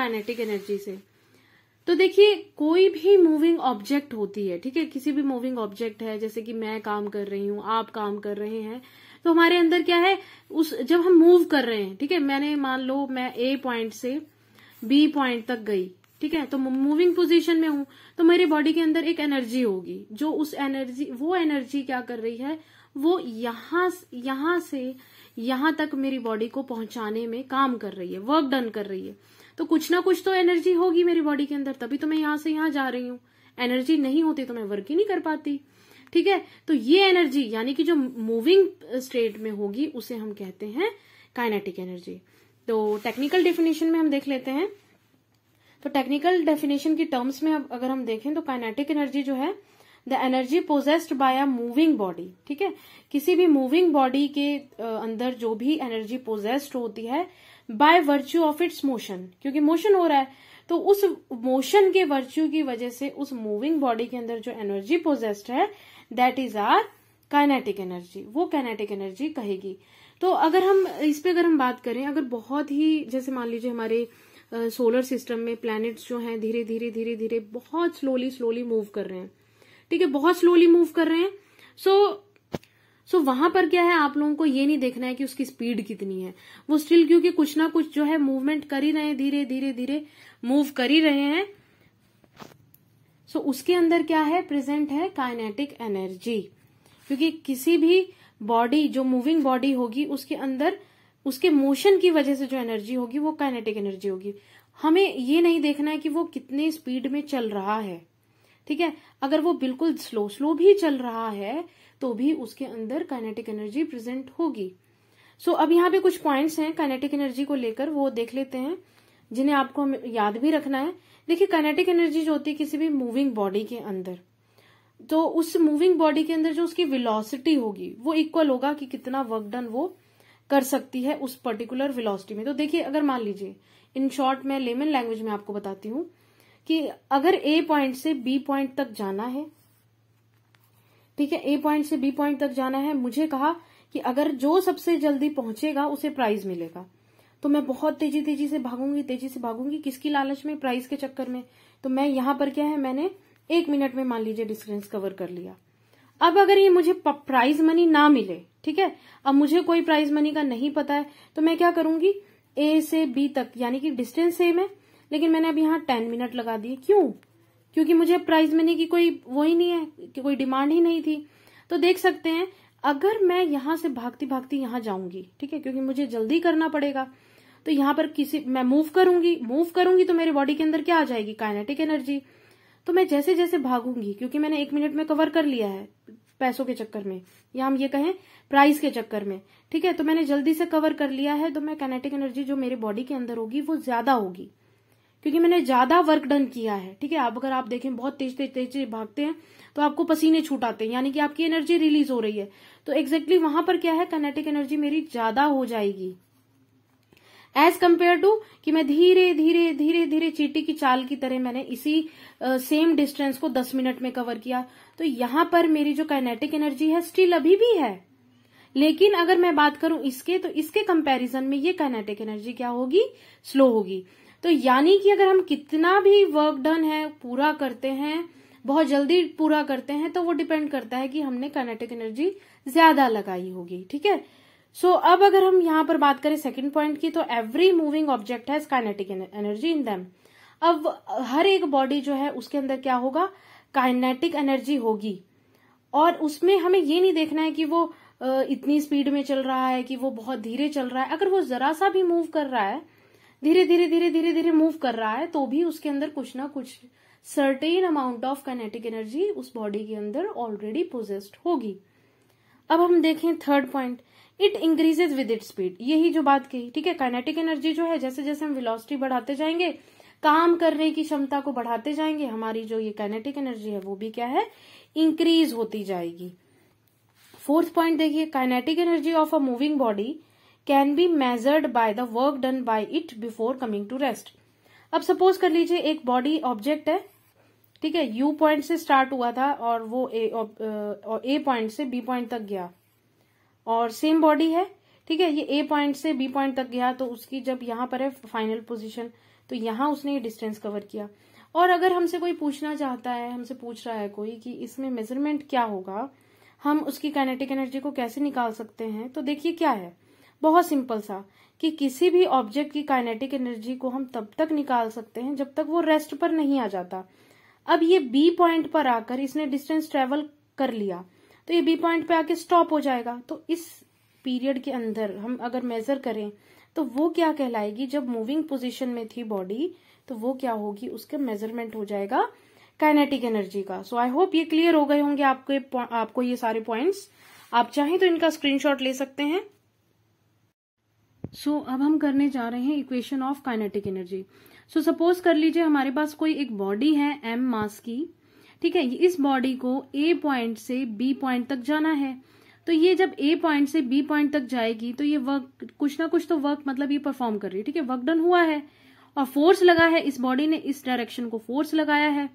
kinetic energy से तो देखिए कोई भी मूविंग ऑब्जेक्ट होती है ठीक है किसी भी मूविंग ऑब्जेक्ट है जैसे कि मैं काम कर रही हूं आप काम कर रहे हैं तो हमारे अंदर क्या है उस जब हम मूव कर रहे हैं ठीक है मैंने मान लो मैं ए पॉइंट से बी पॉइंट तक गई ठीक है तो मूविंग पोजीशन में हूं तो मेरी बॉडी के अंदर एक एनर्जी होगी जो उस एनर्जी वो एनर्जी क्या कर रही है वो यहां यहां से यहां तक मेरी बॉडी को पहुंचाने में काम कर रही है वर्क डन कर रही है तो कुछ ना कुछ तो एनर्जी होगी मेरी बॉडी के अंदर तभी तो मैं यहां से यहां जा रही हूं एनर्जी नहीं होती तो मैं वर्क ही नहीं कर पाती ठीक है तो ये एनर्जी यानी कि जो मूविंग स्टेट में होगी उसे हम कहते हैं काइनेटिक एनर्जी तो टेक्निकल डेफिनेशन में हम देख लेते हैं तो टेक्निकल डेफिनेशन की टर्म्स में अब अगर हम देखें तो काइनेटिक एनर्जी जो है the energy possessed by a moving body ठीक है किसी भी मूविंग बॉडी के अंदर जो भी एनर्जी पोजेस्ड होती है by virtue of its motion क्योंकि मोशन हो रहा है तो उस मोशन के वर्च्यू की वजह से उस मूविंग बॉडी के अंदर जो एनर्जी पोजेस्ड है that is our kinetic energy वो काइनेटिक एनर्जी कहेगी तो अगर हम इस पे अगर हम बात करें अगर बहुत ही जैसे मान लीजिए हमारे सोलर सिस्टम में प्लैनेट्स जो हैं धीरे धीरे धीरे धीरे बहुत स्लोली स्लोली मूव कर रहे हैं ठीक है बहुत स्लोली मूव कर रहे हैं सो so, सो so, वहां पर क्या है आप लोगों को ये नहीं देखना है कि उसकी स्पीड कितनी है वो स्टिल क्योंकि कुछ ना कुछ जो है मूवमेंट कर ही रहे हैं धीरे धीरे धीरे मूव कर ही रहे हैं सो so, उसके अंदर क्या है प्रेजेंट है काइनेटिक एनर्जी क्योंकि किसी भी बॉडी जो मूविंग बॉडी होगी उसके अंदर उसके मोशन की वजह से जो एनर्जी होगी वो काइनेटिक एनर्जी होगी हमें ये नहीं देखना है कि वो कितने स्पीड में चल रहा है ठीक है अगर वो बिल्कुल स्लो स्लो भी चल रहा है तो भी उसके अंदर काइनेटिक एनर्जी प्रेजेंट होगी सो so, अब यहाँ पे कुछ पॉइंट्स हैं काइनेटिक एनर्जी को लेकर वो देख लेते हैं जिन्हें आपको याद भी रखना है देखिए काइनेटिक एनर्जी जो होती है किसी भी मूविंग बॉडी के अंदर तो उस मूविंग बॉडी के अंदर जो उसकी विलोसिटी होगी वो इक्वल होगा कि कितना वर्क डन वो कर सकती है उस पर्टिकुलर विलोसिटी में तो देखिए अगर मान लीजिए इन शॉर्ट मैं लेमन लैंग्वेज में आपको बताती हूँ कि अगर ए पॉइंट से बी पॉइंट तक जाना है ठीक है ए पॉइंट से बी पॉइंट तक जाना है मुझे कहा कि अगर जो सबसे जल्दी पहुंचेगा उसे प्राइज मिलेगा तो मैं बहुत तेजी तेजी से भागूंगी तेजी से भागूंगी किसकी लालच में प्राइस के चक्कर में तो मैं यहां पर क्या है मैंने एक मिनट में मान लीजिए डिस्टेंस कवर कर लिया अब अगर ये मुझे प्राइज मनी ना मिले ठीक है अब मुझे कोई प्राइज मनी का नहीं पता है तो मैं क्या करूंगी ए से बी तक यानी कि डिस्टेंस सेम है लेकिन मैंने अब यहां टेन मिनट लगा दिए क्यों क्योंकि मुझे प्राइज मनी की कोई वो ही नहीं है कि कोई डिमांड ही नहीं थी तो देख सकते हैं अगर मैं यहां से भागती भागती यहां जाऊंगी ठीक है क्योंकि मुझे जल्दी करना पड़ेगा तो यहां पर किसी मैं मूव करूंगी मूव करूंगी तो मेरे बॉडी के अंदर क्या आ जाएगी काइनेटिक एनर्जी तो मैं जैसे जैसे भागूंगी क्योंकि मैंने एक मिनट में कवर कर लिया है पैसों के चक्कर में या हम ये कहें प्राइस के चक्कर में ठीक है तो मैंने जल्दी से कवर कर लिया है तो मैं कैनेटिक एनर्जी जो मेरे बॉडी के अंदर होगी वो ज्यादा होगी क्योंकि मैंने ज्यादा वर्क डन किया है ठीक है आप अगर आप देखें बहुत तेज तेज तेज तेज भागते हैं तो आपको पसीने छूट आते हैं यानी कि आपकी एनर्जी रिलीज हो रही है तो एग्जैक्टली exactly वहां पर क्या है कनेटिक एनर्जी मेरी ज्यादा हो जाएगी एज कम्पेयर टू कि मैं धीरे धीरे धीरे धीरे चीटी की चाल की तरह मैंने इसी सेम uh, डिस्टेंस को दस मिनट में कवर किया तो यहां पर मेरी जो काइनेटिक एनर्जी है स्टिल अभी भी है लेकिन अगर मैं बात करूं इसके तो इसके कंपैरिजन में ये काइनेटिक एनर्जी क्या होगी स्लो होगी तो यानी कि अगर हम कितना भी वर्क डन है पूरा करते हैं बहुत जल्दी पूरा करते हैं तो वो डिपेंड करता है कि हमने काइनेटिक एनर्जी ज्यादा लगाई होगी ठीक है सो so, अब अगर हम यहां पर बात करें सेकंड पॉइंट की तो every moving object has kinetic energy in them अब हर एक बॉडी जो है उसके अंदर क्या होगा काइनेटिक एनर्जी होगी और उसमें हमें ये नहीं देखना है कि वो इतनी स्पीड में चल रहा है कि वो बहुत धीरे चल रहा है अगर वो जरा सा भी मूव कर रहा है धीरे धीरे धीरे धीरे धीरे मूव कर रहा है तो भी उसके अंदर कुछ ना कुछ certain amount of kinetic energy उस बॉडी के अंदर ऑलरेडी पोजेस्ड होगी अब हम देखें third point it increases with it speed यही जो बात कही ठीक है काइनेटिक एनर्जी जो है जैसे जैसे हम विलोसिटी बढ़ाते जाएंगे काम करने की क्षमता को बढ़ाते जाएंगे हमारी जो ये काइनेटिक एनर्जी है वो भी क्या है इंक्रीज होती जाएगी फोर्थ पॉइंट देखिए kinetic energy of a moving body can be measured by the work done by it before coming to rest अब सपोज कर लीजिए एक बॉडी ऑब्जेक्ट है ठीक है यू पॉइंट से स्टार्ट हुआ था और वो ए पॉइंट uh, uh, से बी पॉइंट तक गया और सेम बॉडी है ठीक है ये ए पॉइंट से बी पॉइंट तक गया तो उसकी जब यहां पर है फाइनल पोजीशन तो यहां उसने ये डिस्टेंस कवर किया और अगर हमसे कोई पूछना चाहता है हमसे पूछ रहा है कोई कि इसमें मेजरमेंट क्या होगा हम उसकी काइनेटिक एनर्जी को कैसे निकाल सकते हैं तो देखिए क्या है बहुत सिंपल सा कि किसी भी ऑब्जेक्ट की काइनेटिक एनर्जी को हम तब तक निकाल सकते हैं जब तक वो रेस्ट पर नहीं आ जाता अब ये बी पॉइंट पर आकर इसने डिस्टेंस ट्रेवल कर लिया तो ये बी पॉइंट पे आके स्टॉप हो जाएगा तो इस पीरियड के अंदर हम अगर मेजर करें तो वो क्या कहलाएगी जब मूविंग पोजिशन में थी बॉडी तो वो क्या होगी उसके मेजरमेंट हो जाएगा काइनेटिक एनर्जी का सो आई होप ये क्लियर हो गए होंगे आपको आपको ये सारे पॉइंट्स आप चाहें तो इनका स्क्रीनशॉट ले सकते हैं सो so, अब हम करने जा रहे हैं equation of kinetic energy so suppose कर लीजिए हमारे पास कोई एक बॉडी है एम मास की ठीक है इस बॉडी को ए पॉइंट से बी पॉइंट तक जाना है तो ये जब ए पॉइंट से बी पॉइंट तक जाएगी तो ये वर्क कुछ ना कुछ तो वर्क मतलब ये परफॉर्म कर रही है ठीक है वर्क डन हुआ है और फोर्स लगा है इस बॉडी ने इस डायरेक्शन को फोर्स लगाया है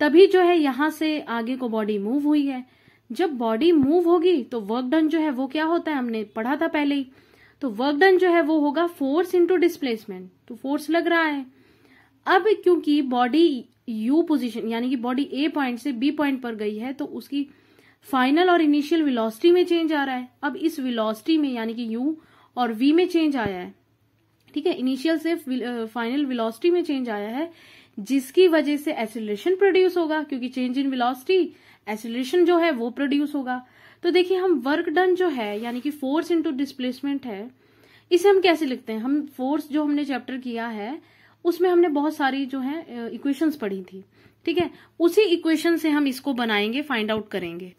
तभी जो है यहां से आगे को बॉडी मूव हुई है जब बॉडी मूव होगी तो वर्क डन जो है वो क्या होता है हमने पढ़ा था पहले ही तो वर्क डन जो है वो होगा फोर्स इंटू डिस्प्लेसमेंट तो फोर्स लग रहा है अब क्योंकि बॉडी यू पोजीशन यानी कि बॉडी ए पॉइंट से बी पॉइंट पर गई है तो उसकी फाइनल और इनिशियल वेलोसिटी में चेंज आ रहा है अब इस वेलोसिटी में यानी कि यू और वी में चेंज आया है ठीक है इनिशियल से फाइनल वेलोसिटी में चेंज आया है जिसकी वजह से एसिलेशन प्रोड्यूस होगा क्योंकि चेंज इन वेलोसिटी एसिलेशन जो है वो प्रोड्यूस होगा तो देखिए हम वर्क डन जो है यानी कि फोर्स इंटू डिस्प्लेसमेंट है इसे हम कैसे लिखते हैं हम फोर्स जो हमने चैप्टर किया है उसमें हमने बहुत सारी जो है इक्वेशंस पढ़ी थी ठीक है उसी इक्वेशन से हम इसको बनाएंगे फाइंड आउट करेंगे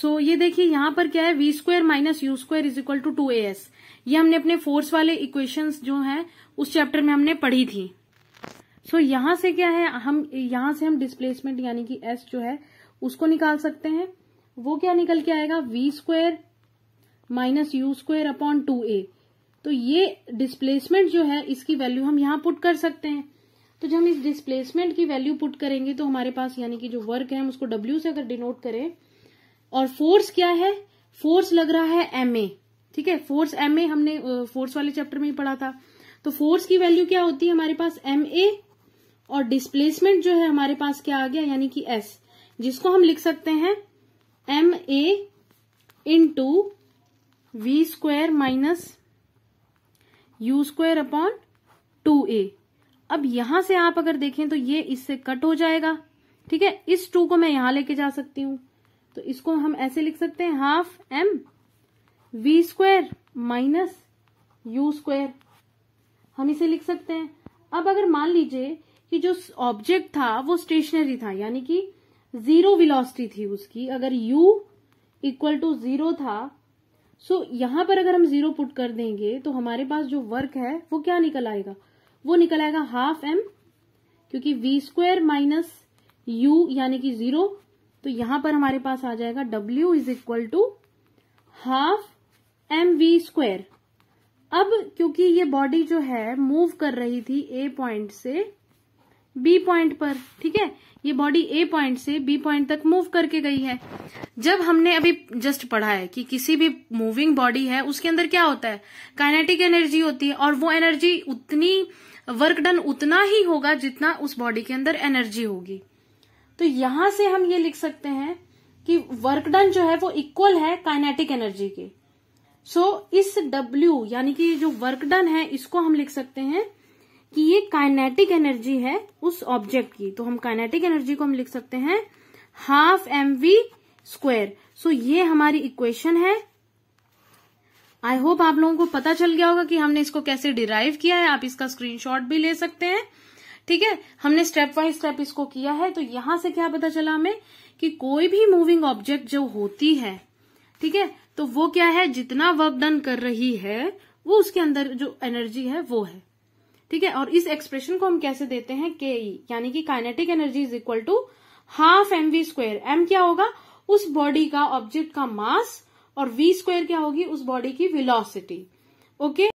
सो so, ये देखिए यहां पर क्या है V square minus U square is equal to two A S ये हमने अपने फोर्स वाले इक्वेशन जो है उस चैप्टर में हमने पढ़ी थी सो so, यहां से क्या है हम यहां से हम डिस्प्लेसमेंट यानी कि एस जो है उसको निकाल सकते हैं वो क्या निकल के आएगा V square minus U square upon two A तो ये डिस्प्लेसमेंट जो है इसकी वैल्यू हम यहां पुट कर सकते हैं तो जब हम इस डिस्प्लेसमेंट की वैल्यू पुट करेंगे तो हमारे पास यानी कि जो वर्क है हम उसको डब्ल्यू से अगर डिनोट करें और फोर्स क्या है फोर्स लग रहा है एम ए ठीक है फोर्स एम ए हमने फोर्स वाले चैप्टर में ही पढ़ा था तो फोर्स की वैल्यू क्या होती है हमारे पास एम ए और डिस्प्लेसमेंट जो है हमारे पास क्या आ गया यानी कि एस जिसको हम लिख सकते हैं M A into V square minus U square upon two A अब यहां से आप अगर देखें तो ये इससे कट हो जाएगा ठीक है इस टू को मैं यहां लेके जा सकती हूं तो इसको हम ऐसे लिख सकते हैं half M V square minus U square हम इसे लिख सकते हैं अब अगर मान लीजिए कि जो ऑब्जेक्ट था वो स्टेशनरी था यानी कि जीरो विलोसिटी थी उसकी अगर u इक्वल टू जीरो था सो so, यहां पर अगर हम जीरो पुट कर देंगे तो हमारे पास जो वर्क है वो क्या निकल आएगा वो निकल आएगा हाफ एम क्योंकि वी स्क्वायर माइनस यू यानी कि जीरो तो यहां पर हमारे पास आ जाएगा W is equal to half M V square अब क्योंकि ये बॉडी जो है मूव कर रही थी ए पॉइंट से बी पॉइंट पर ठीक है ये बॉडी ए पॉइंट से बी पॉइंट तक मूव करके गई है जब हमने अभी जस्ट पढ़ा है कि किसी भी मूविंग बॉडी है उसके अंदर क्या होता है काइनेटिक एनर्जी होती है और वो एनर्जी उतनी वर्क डन उतना ही होगा जितना उस बॉडी के अंदर एनर्जी होगी तो यहां से हम ये लिख सकते हैं कि वर्क डन जो है वो इक्वल है काइनेटिक एनर्जी के सो so, इस डब्ल्यू यानी कि जो वर्क डन है इसको हम लिख सकते हैं कि ये काइनेटिक एनर्जी है उस ऑब्जेक्ट की तो हम काइनेटिक एनर्जी को हम लिख सकते हैं half M V square so ये हमारी इक्वेशन है आई होप आप लोगों को पता चल गया होगा कि हमने इसको कैसे डिराइव किया है आप इसका स्क्रीनशॉट भी ले सकते हैं ठीक है हमने स्टेप बाय स्टेप इसको किया है तो यहां से क्या पता चला हमें कि कोई भी मूविंग ऑब्जेक्ट जो होती है ठीक है तो वो क्या है जितना वर्क डन कर रही है वो उसके अंदर जो एनर्जी है वो है ठीक है और इस एक्सप्रेशन को हम कैसे देते हैं के ई e, यानी कि kinetic energy is equal to half M V square M क्या होगा उस बॉडी का ऑब्जेक्ट का मास और वी स्क्वायर क्या होगी उस बॉडी की विलोसिटी ओके